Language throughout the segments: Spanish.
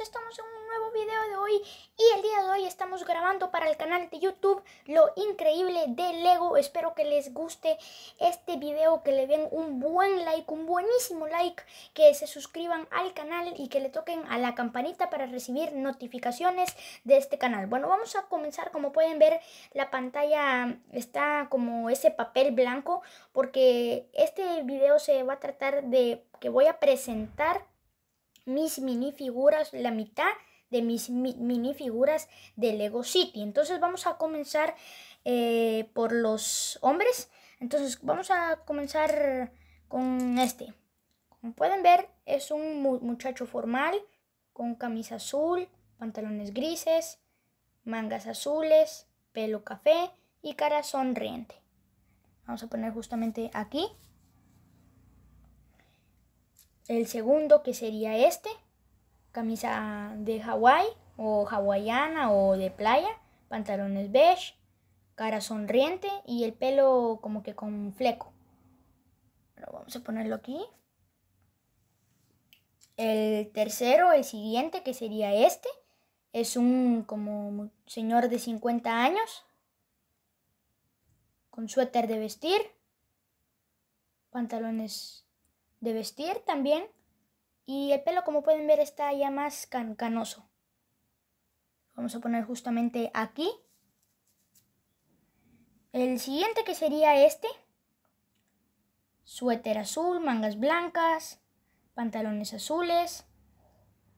estamos en un nuevo video de hoy y el día de hoy estamos grabando para el canal de YouTube lo increíble de Lego. Espero que les guste este video, que le den un buen like, un buenísimo like, que se suscriban al canal y que le toquen a la campanita para recibir notificaciones de este canal. Bueno, vamos a comenzar, como pueden ver la pantalla está como ese papel blanco porque este video se va a tratar de que voy a presentar mis figuras la mitad de mis mini figuras de Lego City. Entonces vamos a comenzar eh, por los hombres. Entonces vamos a comenzar con este. Como pueden ver, es un muchacho formal con camisa azul, pantalones grises, mangas azules, pelo café y cara sonriente. Vamos a poner justamente aquí. El segundo, que sería este, camisa de Hawái o hawaiana o de playa, pantalones beige, cara sonriente y el pelo como que con fleco. vamos a ponerlo aquí. El tercero, el siguiente, que sería este, es un como señor de 50 años, con suéter de vestir, pantalones de vestir también. Y el pelo, como pueden ver, está ya más cancanoso. canoso. Vamos a poner justamente aquí. El siguiente que sería este. Suéter azul, mangas blancas, pantalones azules,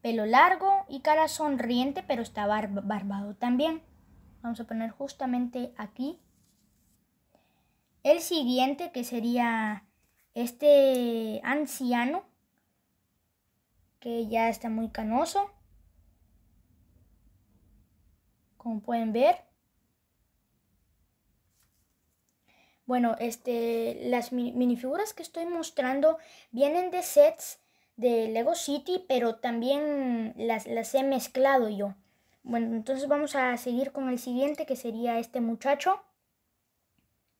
pelo largo y cara sonriente, pero está barbado también. Vamos a poner justamente aquí. El siguiente que sería este anciano que ya está muy canoso, como pueden ver. Bueno, este, las minifiguras que estoy mostrando vienen de sets de Lego City, pero también las, las he mezclado yo. Bueno, entonces vamos a seguir con el siguiente, que sería este muchacho.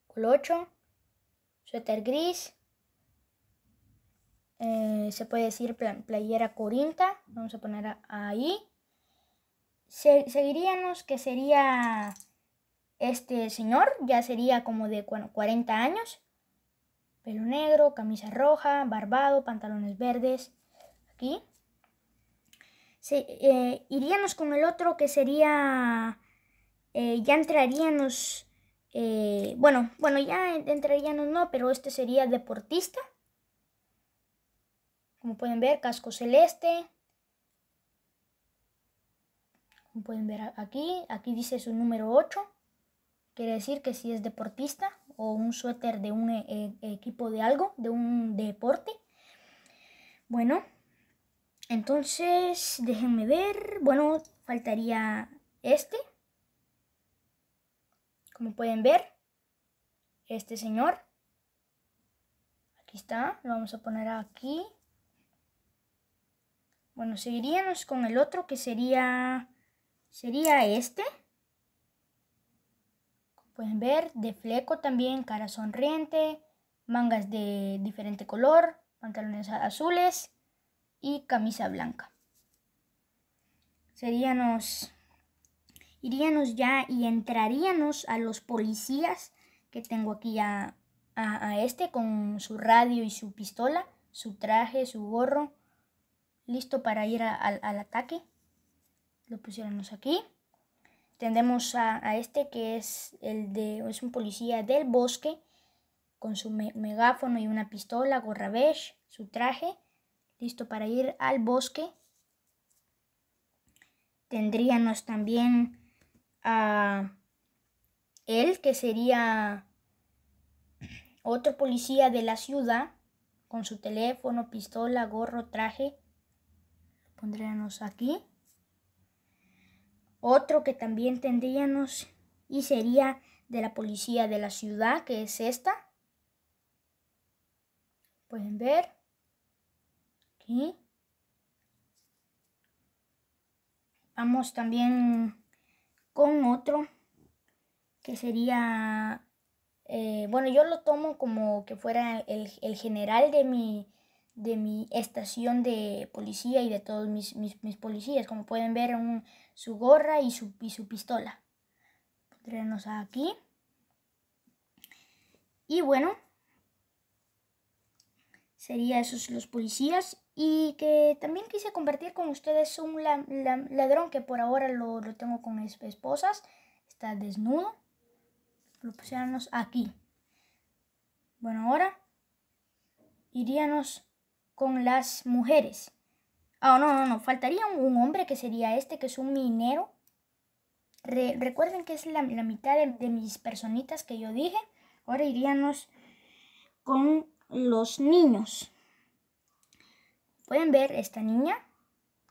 Colocho. Suéter gris. Eh, se puede decir playera corinta, vamos a poner ahí. seguiríamos que sería este señor, ya sería como de 40 años. Pelo negro, camisa roja, barbado, pantalones verdes. Aquí. Eh, iríamos con el otro que sería. Eh, ya entraríamos. bueno, bueno, ya entraríamos no, pero este sería deportista. Como pueden ver, casco celeste. Como pueden ver aquí, aquí dice su número 8. Quiere decir que si es deportista o un suéter de un e, e, equipo de algo, de un deporte. Bueno, entonces déjenme ver. Bueno, faltaría este. Como pueden ver, este señor. Aquí está, lo vamos a poner aquí. Bueno, seguiríamos con el otro que sería, sería este. Como pueden ver, de fleco también, cara sonriente, mangas de diferente color, pantalones azules y camisa blanca. Seríamos, iríamos ya y entraríamos a los policías que tengo aquí a este con su radio y su pistola, su traje, su gorro listo para ir al ataque. Lo pusiéramos aquí. Tendremos a, este que es el de es un policía del bosque con su megáfono y una pistola, gorra beige, su traje, listo para ir al bosque. Tendríamos también a él que sería otro policía de la ciudad con su teléfono, pistola, gorro, traje pondríamos aquí. Otro que también tendríamos y sería de la policía de la ciudad, que es esta. Pueden ver. Aquí. Vamos también con otro que sería, eh, bueno, yo lo tomo como que fuera el, el general de mi, de mi estación de policía y de todos mis, mis, policías. Como pueden ver, un, su gorra y su, su pistola. Pondremos aquí. Y bueno, sería esos los policías. Y que también quise compartir con ustedes un ladrón que por ahora lo, lo tengo con mis esposas. Está desnudo. Lo pusiéramos aquí. Bueno, ahora iríamos con las mujeres. Ah, no, no, no. Faltaría un, hombre que sería este, que es un minero. recuerden que es la, mitad de, mis personitas que yo dije. Ahora iríamos con los niños. Pueden ver esta niña.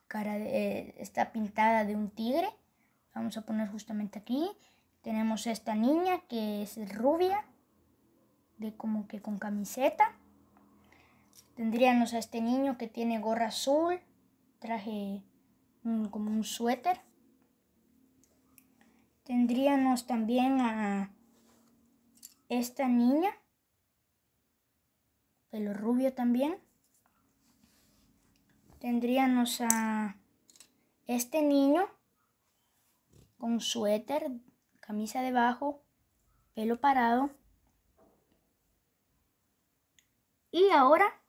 Cara eh, está pintada de un tigre. Vamos a poner justamente aquí. Tenemos esta niña que es rubia. De como que con camiseta. Tendríamos a este niño que tiene gorra azul, traje como un suéter. Tendríamos también a esta niña, pelo rubio también. Tendríamos a este niño con suéter, camisa debajo, pelo parado. Y ahora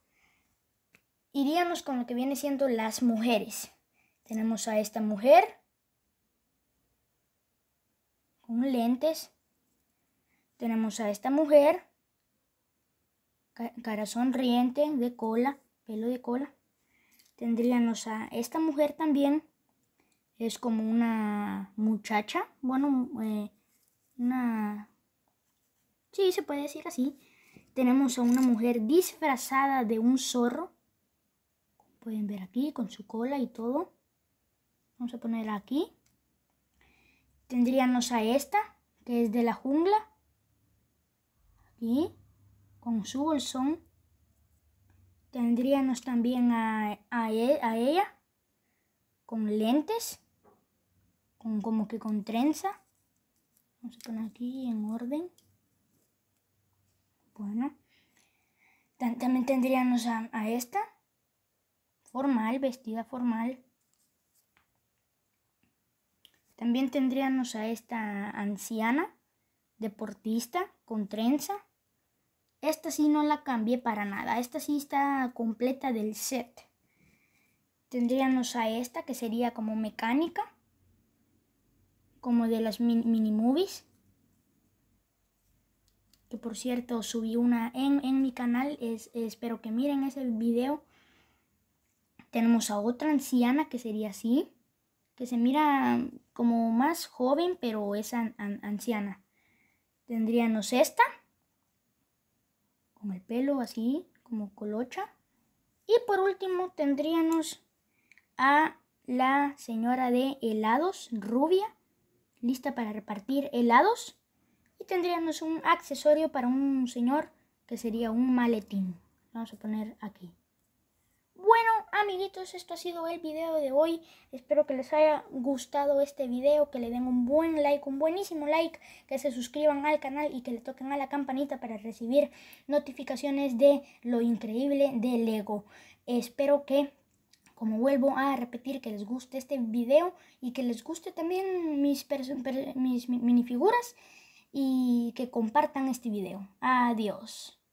iríamos con lo que viene siendo las mujeres. Tenemos a esta mujer con lentes. Tenemos a esta mujer, cara sonriente, de cola, pelo de cola. Tendríamos a esta mujer también, es como una muchacha, bueno, eh, una... Sí, se puede decir así. Tenemos a una mujer disfrazada de un zorro pueden ver aquí con su cola y todo. Vamos a poner aquí. Tendríamos a esta, que es de la jungla. Aquí, con su bolsón. Tendríamos también a, a, e, ella, con lentes, con, como que con trenza. Vamos a poner aquí en orden. Bueno. También tendríamos a esta, formal, vestida formal. También tendríamos a esta anciana, deportista, con trenza. Esta sí no la cambié para nada, esta sí está completa del set. Tendríamos a esta que sería como mecánica, como de las mini, movies. Que por cierto subí una en, mi canal, espero que miren ese video tenemos a otra anciana que sería así, que se mira como más joven, pero es anciana. Tendríamos esta, con el pelo así, como colocha. Y por último tendríamos a la señora de helados, rubia, lista para repartir helados. Y tendríamos un accesorio para un señor que sería un maletín. Vamos a poner aquí amiguitos, esto ha sido el video de hoy. Espero que les haya gustado este video, que le den un buen like, un buenísimo like, que se suscriban al canal y que le toquen a la campanita para recibir notificaciones de lo increíble de Lego. Espero que, como vuelvo a repetir, que les guste este video y que les guste también mis, mis minifiguras y que compartan este video. Adiós.